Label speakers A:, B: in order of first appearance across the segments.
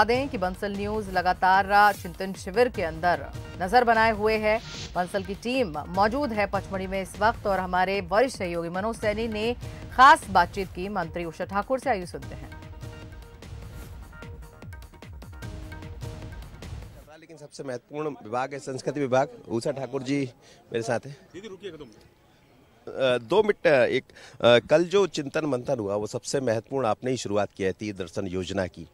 A: बता दें कि बंसल न्यूज लगातार चिंतन शिविर के अंदर नजर बनाए हुए है बंसल की टीम मौजूद है पचमढ़ी में इस वक्त और हमारे वरिष्ठ सहयोगी मनोज सैनी ने खास बातचीत की मंत्री उषा ठाकुर से आयु सुनते हैं
B: लेकिन सबसे महत्वपूर्ण विभाग है संस्कृति विभाग उषा ठाकुर जी मेरे साथ दो मिनट एक कल जो चिंतन मंथन हुआ वो सबसे महत्वपूर्ण आपने ही शुरुआत की थी दर्शन योजना की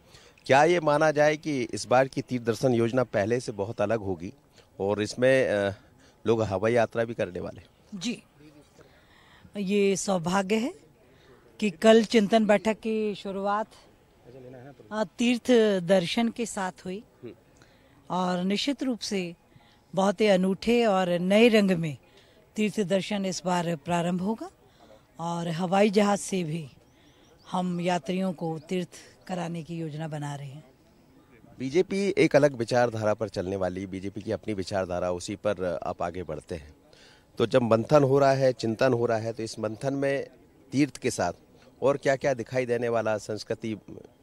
B: क्या ये माना जाए कि इस बार की तीर्थ दर्शन योजना पहले से बहुत अलग होगी और इसमें लोग हवाई यात्रा भी करने वाले
A: जी ये सौभाग्य है कि कल चिंतन बैठक की शुरुआत तीर्थ दर्शन के साथ हुई और निश्चित रूप से बहुत ही अनूठे और नए रंग में तीर्थ दर्शन इस बार प्रारंभ होगा और हवाई जहाज से भी हम यात्रियों को तीर्थ कराने की योजना बना रहे हैं
B: बीजेपी एक अलग विचारधारा पर चलने वाली बीजेपी की अपनी विचारधारा उसी पर आप आगे बढ़ते हैं तो जब मंथन हो रहा है चिंतन हो रहा है तो इस मंथन में तीर्थ के साथ और क्या क्या दिखाई देने वाला संस्कृति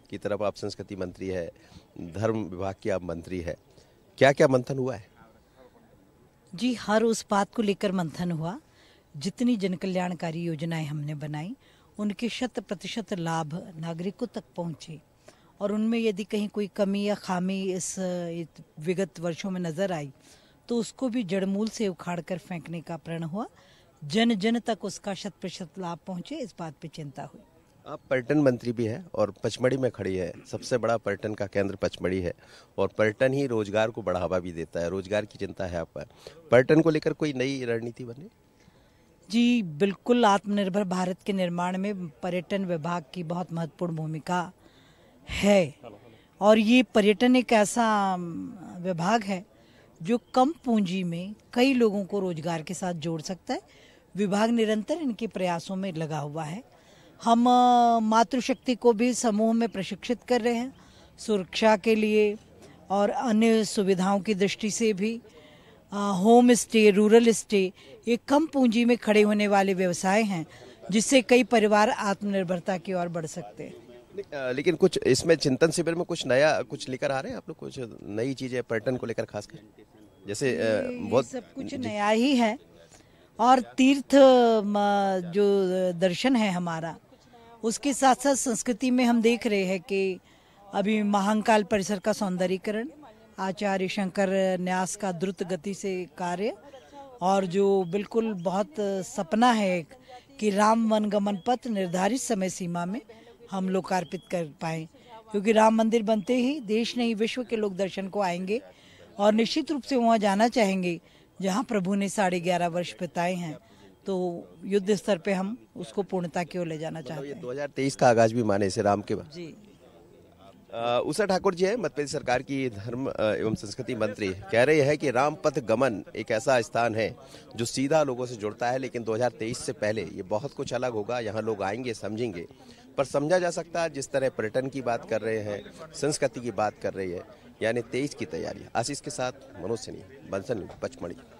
B: की तरफ आप संस्कृति मंत्री है धर्म विभाग की आप मंत्री है क्या क्या मंथन हुआ है जी
A: हर उस बात को लेकर मंथन हुआ जितनी जनकल्याणकारी योजनाएं हमने बनाई उनके शत प्रतिशत लाभ नागरिकों तक पहुंचे और उनमें यदि कहीं कोई कमी या खामी इस विगत वर्षों में नजर आई तो उसको भी जड़मूल से उखाड़ कर फेंकने का प्रण हुआ जन जन तक उसका शत प्रतिशत लाभ पहुंचे इस बात पे चिंता हुई
B: आप पर्यटन मंत्री भी हैं और पचमढ़ी में खड़ी है सबसे बड़ा पर्यटन का केंद्र पचमढ़ी है और पर्यटन ही रोजगार को बढ़ावा भी देता है रोजगार की चिंता है आप पर पर्यटन को लेकर कोई नई रणनीति बने
A: जी बिल्कुल आत्मनिर्भर भारत के निर्माण में पर्यटन विभाग की बहुत महत्वपूर्ण भूमिका है और ये पर्यटन एक ऐसा विभाग है जो कम पूंजी में कई लोगों को रोजगार के साथ जोड़ सकता है विभाग निरंतर इनके प्रयासों में लगा हुआ है हम मातृशक्ति को भी समूह में प्रशिक्षित कर रहे हैं सुरक्षा के लिए और अन्य सुविधाओं की दृष्टि से भी होम स्टे रूरल स्टे ये कम पूंजी में खड़े होने वाले व्यवसाय हैं जिससे कई परिवार आत्मनिर्भरता की ओर बढ़ सकते
B: हैं लेकिन कुछ इसमें चिंतन शिविर में कुछ नया कुछ लेकर आ रहे हैं आप लोग कुछ नई चीजें पर्यटन को लेकर खासकर जैसे बहुत सब कुछ नया
A: ही है और तीर्थ जो दर्शन है हमारा उसके साथ साथ संस्कृति में हम देख रहे हैं कि अभी महाकाल परिसर का सौंदर्यीकरण आचार्य शंकर न्यास का द्रुत गति से कार्य और जो बिल्कुल बहुत सपना है कि राम वनगमन पथ निर्धारित समय सीमा में हम लोकार्पित कर पाए क्योंकि राम मंदिर बनते ही देश नहीं विश्व के लोग दर्शन को आएंगे और निश्चित रूप से वहाँ जाना चाहेंगे जहाँ प्रभु ने साढ़े ग्यारह वर्ष बिताए हैं तो युद्ध स्तर पे हम उसको पूर्णता की ओर ले
B: जाना मतलब चाहते हैं 2023 का आगाज भी माने से राम के बाद जी उषा ठाकुर जी है मध्यप्रदेश सरकार की धर्म एवं संस्कृति मंत्री कह रहे हैं कि राम पथ गमन एक ऐसा स्थान है जो सीधा लोगों से जुड़ता है लेकिन 2023 से पहले ये बहुत कुछ अलग होगा यहाँ लोग आएंगे समझेंगे पर समझा जा सकता है जिस तरह पर्यटन की बात कर रहे हैं संस्कृति की बात कर रही है यानी तेईस की तैयारी आशीष के साथ मनोज सिन्हा बंसन पचमढ़ी